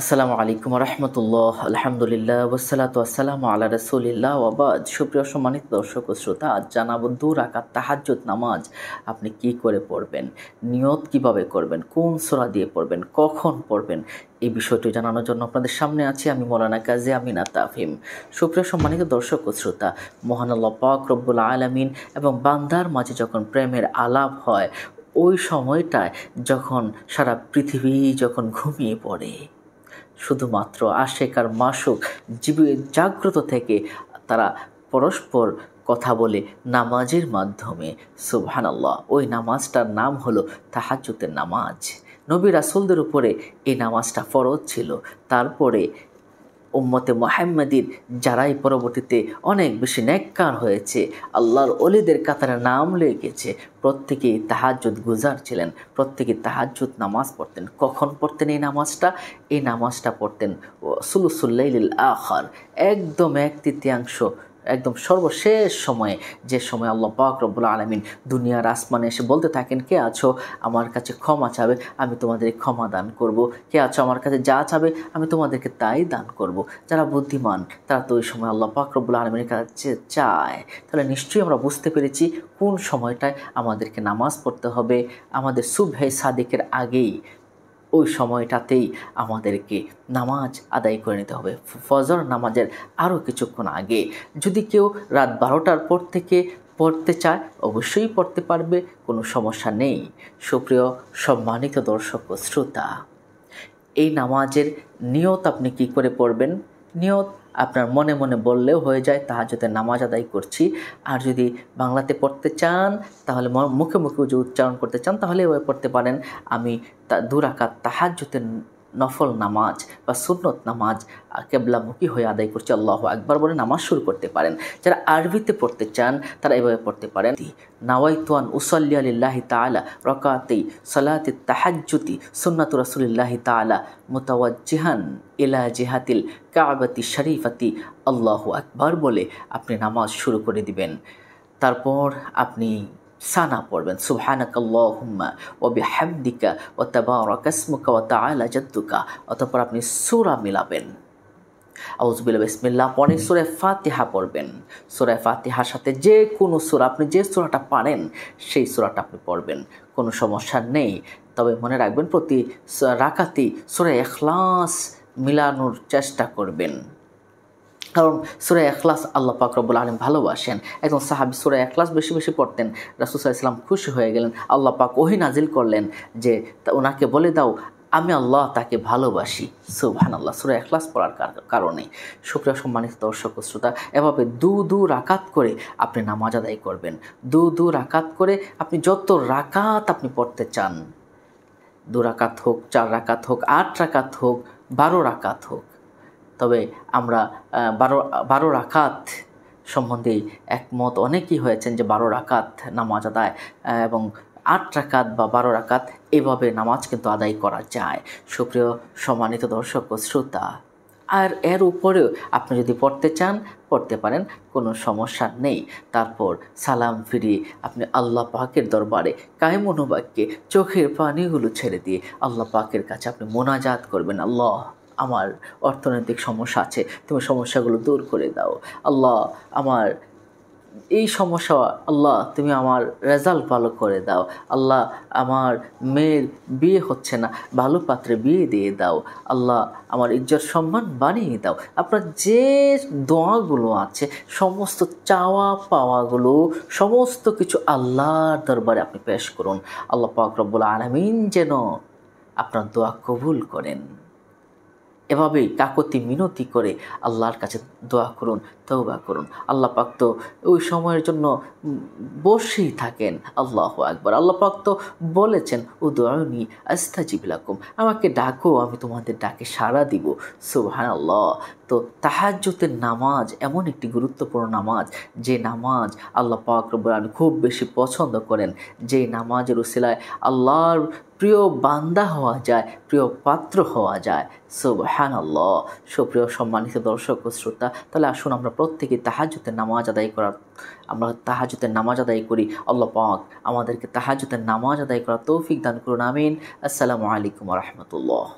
আসসালামু আলাইকুম রহমতুল্লাহ আলহামদুলিল্লাহ ওসালাত আসসালামু আল্লাহ রসুলিল্লাহ আবাদ সুপ্রিয় সম্মানিত দর্শক শ্রোতা আজ জানাবো দু রাকাত তাহাজ্জুদ নামাজ আপনি কি করে পড়বেন নিয়ত কিভাবে করবেন কোন সোরা দিয়ে পড়বেন কখন পড়বেন এই বিষয়টি জানানোর জন্য আপনাদের সামনে আছি আমি মৌলানা কাজে আমিনা তাফিম সুপ্রিয় সম্মানিত দর্শক শ্রোতা মহানাল্লাহ পাক রব্বুল আলমিন এবং বান্দার মাঝে যখন প্রেমের আলাপ হয় ওই সময়টায় যখন সারা পৃথিবী যখন ঘুমিয়ে পড়ে শুধুমাত্র আশেক আর মাসুক জীবে জাগ্রত থেকে তারা পরস্পর কথা বলে নামাজের মাধ্যমে সুবহানাল্লাহ ওই নামাজটার নাম হলো তাহাজুতের নামাজ নবী রাসুলদের উপরে এই নামাজটা ফরজ ছিল তারপরে উম্মতে মোহাম্মদীর যারাই পরবর্তীতে অনেক বেশি ন্যাক্কার হয়েছে আল্লাহর অলিদের কাতারে নাম লেগে গেছে প্রত্যেকেই তাহাজুদ গুজার ছিলেন প্রত্যেকে তাহাজুদ নামাজ পড়তেন কখন পড়তেন এই নামাজটা এই নামাজটা পড়তেন সুলুসুল্লাইল আহার একদম এক তৃতীয়াংশ একদম সর্বশেষ সময়ে যে সময় আল্লাহ পাক রব্বুল আলমিন দুনিয়ার আসমানে এসে বলতে থাকেন কে আছো আমার কাছে ক্ষমা চাবে আমি তোমাদের ক্ষমা দান করব কে আছো আমার কাছে যা চাবে আমি তোমাদেরকে তাই দান করব যারা বুদ্ধিমান তারা তো ওই সময় আল্লাহ পাক রব্বুল আলমিনের কাছে চায় তাহলে নিশ্চয়ই আমরা বুঝতে পেরেছি কোন সময়টায় আমাদেরকে নামাজ পড়তে হবে আমাদের সুভে সাদেকের আগেই ওই সময়টাতেই আমাদেরকে নামাজ আদায় করে নিতে হবে ফজর নামাজের আরও কিছুক্ষণ আগে যদি কেউ রাত বারোটার পর থেকে পড়তে চায় অবশ্যই পড়তে পারবে কোনো সমস্যা নেই সুপ্রিয় সম্মানিত দর্শক ও শ্রোতা এই নামাজের নিয়ত আপনি কি করে পড়বেন নিয়ত আপনার মনে মনে বললেও হয়ে যায় যাতে নামাজ আদায় করছি আর যদি বাংলাতে পড়তে চান তাহলে মুখে মুখে যে উচ্চারণ করতে চান তাহলে ওই পড়তে পারেন আমি তা দুরাকাত যাতে নফল নামাজ বা সুন্নত নামাজ কেবলামুখী হয়ে আদায় করছে আল্লাহ একবার বলে নামাজ শুরু করতে পারেন যারা আরবিতে পড়তে চান তারা এভাবে পড়তে পারেন নাওয়াইতোয়ান উসল্লি আলিল্লাহ তালা রকাতে সলাতে তাহাজ্জুতি সুনাত রাসুলিল্লাহি তালা মোতাওয়াজিহান এলা জেহাতিল কাবাতি শরীফাতি আল্লাহ আকবার বলে আপনি নামাজ শুরু করে দিবেন তারপর আপনি সানা পড়বেন সুবহানাকাল্লাহুম্মা ও বিহামদিকা ও তাবারাকাসমুকা ও তালা জাদ্দুকা অতঃপর আপনি সূরা মিলাবেন আউজবিল ইসমিল্লা পরে সুরে ফাতিহা পড়বেন সুরে ফাতিহার সাথে যে কোনো সুরা আপনি যে সুরাটা পারেন সেই সুরাটা আপনি পড়বেন কোনো সমস্যা নেই তবে মনে রাখবেন প্রতি রাকাতি সুরে এখলাস মিলানোর চেষ্টা করবেন কারণ সুরা এখলাস আল্লাহ পাকরবুল আলম ভালোবাসেন একজন সাহাবি সুরা এখলাস বেশি বেশি পড়তেন রাসুসাহ ইসলাম খুশি হয়ে গেলেন আল্লাহ পাক ওহি নাজিল করলেন যে ওনাকে বলে দাও আমি আল্লাহ তাকে ভালোবাসি সুহান আল্লাহ সুরা এখলাস পড়ার কারণে সুপ্রিয় সম্মানিত দর্শক শ্রোতা এভাবে দু দু রাকাত করে আপনি নামাজ আদায় করবেন দু দু রাকাত করে আপনি যত রাকাত আপনি পড়তে চান দু রাকাত হোক চার রাকাত হোক আট রাকাত হোক বারো রাকাত হোক তবে আমরা বারো বারো রাখাত সম্বন্ধে একমত অনেকেই হয়েছেন যে বারো রাকাত নামাজ আদায় এবং আট রাকাত বা বারো রাকাত এভাবে নামাজ কিন্তু আদায় করা যায় সুপ্রিয় সম্মানিত দর্শক ও শ্রোতা আর এর উপরেও আপনি যদি পড়তে চান পড়তে পারেন কোনো সমস্যা নেই তারপর সালাম ফিরিয়ে আপনি আল্লাহ পাকের দরবারে কায়েম অনুবাক্যে চোখের পানিগুলো ছেড়ে দিয়ে আল্লাহ পাকের কাছে আপনি মোনাজাত করবেন আল্লাহ আমার অর্থনৈতিক সমস্যা আছে তুমি সমস্যাগুলো দূর করে দাও আল্লাহ আমার এই সমস্যা আল্লাহ তুমি আমার রেজাল্ট ভালো করে দাও আল্লাহ আমার মেয়ের বিয়ে হচ্ছে না ভালো পাত্রে বিয়ে দিয়ে দাও আল্লাহ আমার ইজ্জত সম্মান বানিয়ে দাও আপনার যে দোয়াগুলো আছে সমস্ত চাওয়া পাওয়াগুলো সমস্ত কিছু আল্লাহর দরবারে আপনি পেশ করুন আল্লাহ পাক রব্বুল আলমিন যেন আপনার দোয়া কবুল করেন এভাবেই কাকতি মিনতি করে আল্লাহর কাছে দোয়া করুন তৌবা করুন আল্লাহ পাক তো ওই সময়ের জন্য বসেই থাকেন আল্লাহ একবার আল্লাহ পাক তো বলেছেন ও দোয়ানি আস্থা জিবিলাকুম আমাকে ডাকো আমি তোমাদের ডাকে সাড়া দিব সুবাহ আল্লাহ তো তাহাজ্যতের নামাজ এমন একটি গুরুত্বপূর্ণ নামাজ যে নামাজ আল্লাহ পাক খুব বেশি পছন্দ করেন যে নামাজের উসিলায় আল্লাহর প্রিয় বান্দা হওয়া যায় প্রিয় পাত্র হওয়া যায় সোবহান আল্লাহ সুপ্রিয় সম্মানিত দর্শক ও শ্রোতা তাহলে আসুন আমরা প্রত্যেকে তাহাজতের নামাজ আদায় করার আমরা তাহাজুতের নামাজ আদায় করি আল্লাহ পাক আমাদেরকে তাহাজুতের নামাজ আদায় করার তৌফিক দান করুন আমিন আসসালামু আলাইকুম রহমতুল্লাহ